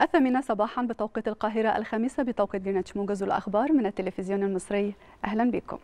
الثامنة صباحا بتوقيت القاهرة الخامسة بتوقيت جرينتش موجز الأخبار من التلفزيون المصري أهلا بكم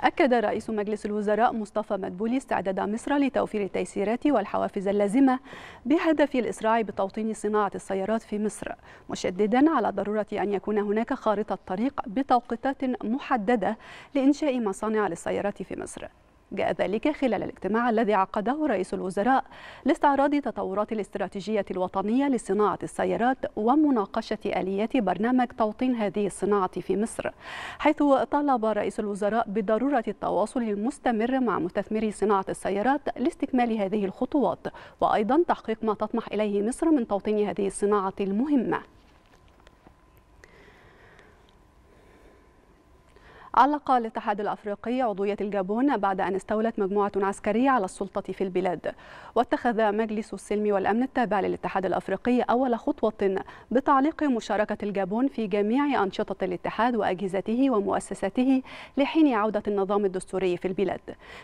أكد رئيس مجلس الوزراء مصطفى مدبولي استعداد مصر لتوفير التيسيرات والحوافز اللازمة بهدف الإسراع بتوطين صناعة السيارات في مصر مشددا على ضرورة أن يكون هناك خارطة طريق بتوقيتات محددة لإنشاء مصانع للسيارات في مصر جاء ذلك خلال الاجتماع الذي عقده رئيس الوزراء لاستعراض تطورات الاستراتيجية الوطنية لصناعة السيارات ومناقشة آليات برنامج توطين هذه الصناعة في مصر حيث طالب رئيس الوزراء بضرورة التواصل المستمر مع مستثمري صناعة السيارات لاستكمال هذه الخطوات وأيضا تحقيق ما تطمح إليه مصر من توطين هذه الصناعة المهمة علق الاتحاد الافريقي عضويه الجابون بعد ان استولت مجموعه عسكريه على السلطه في البلاد واتخذ مجلس السلم والامن التابع للاتحاد الافريقي اول خطوه بتعليق مشاركه الجابون في جميع انشطه الاتحاد واجهزته ومؤسساته لحين عوده النظام الدستوري في البلاد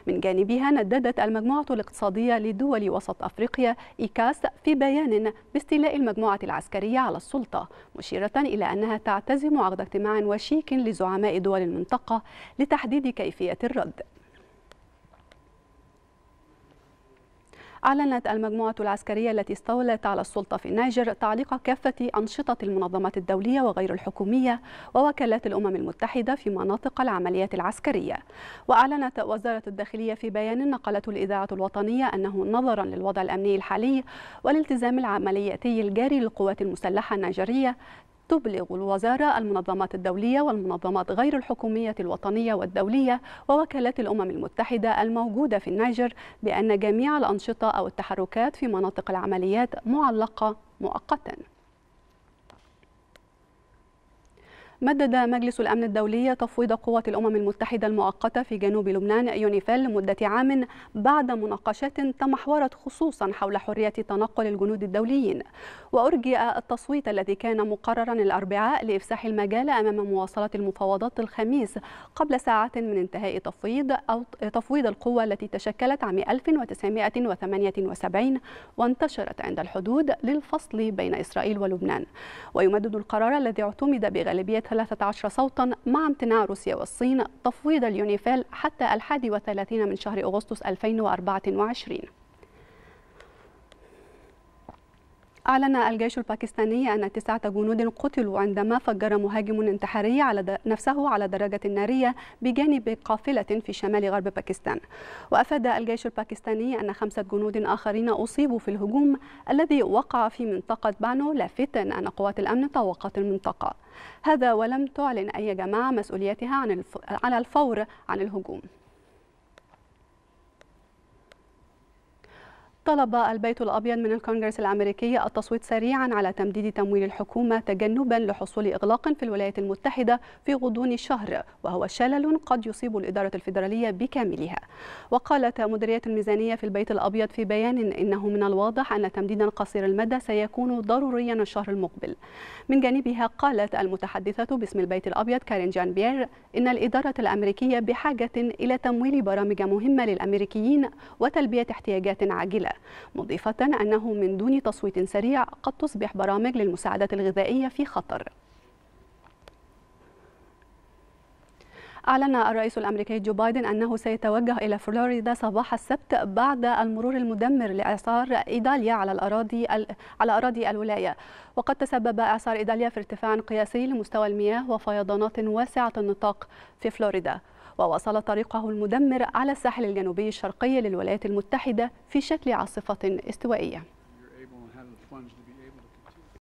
من جانبها نددت المجموعه الاقتصاديه لدول وسط افريقيا ايكاس في بيان باستيلاء المجموعه العسكريه على السلطه مشيره الى انها تعتزم عقد اجتماع وشيك لزعماء دول المنطقه الطاقة لتحديد كيفية الرد أعلنت المجموعة العسكرية التي استولت على السلطة في النيجر تعليق كافة أنشطة المنظمات الدولية وغير الحكومية ووكالات الأمم المتحدة في مناطق العمليات العسكرية وأعلنت وزارة الداخلية في بيان نقلته الإذاعة الوطنية أنه نظرا للوضع الأمني الحالي والالتزام العملياتي الجاري للقوات المسلحة النيجرية تبلغ الوزارة المنظمات الدولية والمنظمات غير الحكومية الوطنية والدولية ووكالات الأمم المتحدة الموجودة في النيجر بأن جميع الأنشطة أو التحركات في مناطق العمليات معلقة مؤقتا مدد مجلس الأمن الدولي تفويض قوة الأمم المتحدة المؤقتة في جنوب لبنان يونيفيل لمدة عام بعد مناقشات تمحورت خصوصا حول حرية تنقل الجنود الدوليين وأرجئ التصويت الذي كان مقررا الأربعاء لإفساح المجال أمام مواصلة المفاوضات الخميس قبل ساعة من انتهاء تفويض أو تفويض القوة التي تشكلت عام 1978 وانتشرت عند الحدود للفصل بين إسرائيل ولبنان ويمدد القرار الذي اعتمد بغالبية 13 صوتا مع امتناع روسيا والصين تفويض اليونيفيل حتى 31 من شهر أغسطس 2024 أعلن الجيش الباكستاني أن تسعة جنود قتلوا عندما فجر مهاجم انتحاري على نفسه على دراجة نارية بجانب قافلة في شمال غرب باكستان وأفاد الجيش الباكستاني أن خمسة جنود آخرين أصيبوا في الهجوم الذي وقع في منطقة بانو لافتا أن قوات الأمن طوقت المنطقة هذا ولم تعلن أي جماعة مسؤوليتها عن الف... على الفور عن الهجوم طلب البيت الأبيض من الكونغرس الأمريكي التصويت سريعا على تمديد تمويل الحكومة تجنبا لحصول إغلاق في الولايات المتحدة في غضون شهر وهو شلل قد يصيب الإدارة الفيدرالية بكاملها وقالت مديرية الميزانية في البيت الأبيض في بيان إنه من الواضح أن تمديدا قصير المدى سيكون ضروريا الشهر المقبل من جانبها قالت المتحدثة باسم البيت الأبيض كارين جان بيير إن الإدارة الأمريكية بحاجة إلى تمويل برامج مهمة للأمريكيين وتلبية احتياجات عاجلة مضيفة أنه من دون تصويت سريع قد تصبح برامج للمساعدات الغذائية في خطر أعلن الرئيس الأمريكي جو بايدن أنه سيتوجه إلى فلوريدا صباح السبت بعد المرور المدمر لإعصار إيداليا على الأراضي على أراضي الولاية، وقد تسبب إعصار إيداليا في ارتفاع قياسي لمستوى المياه وفيضانات واسعة النطاق في فلوريدا. وواصل طريقه المدمر على الساحل الجنوبي الشرقي للولايات المتحدة في شكل عاصفة استوائية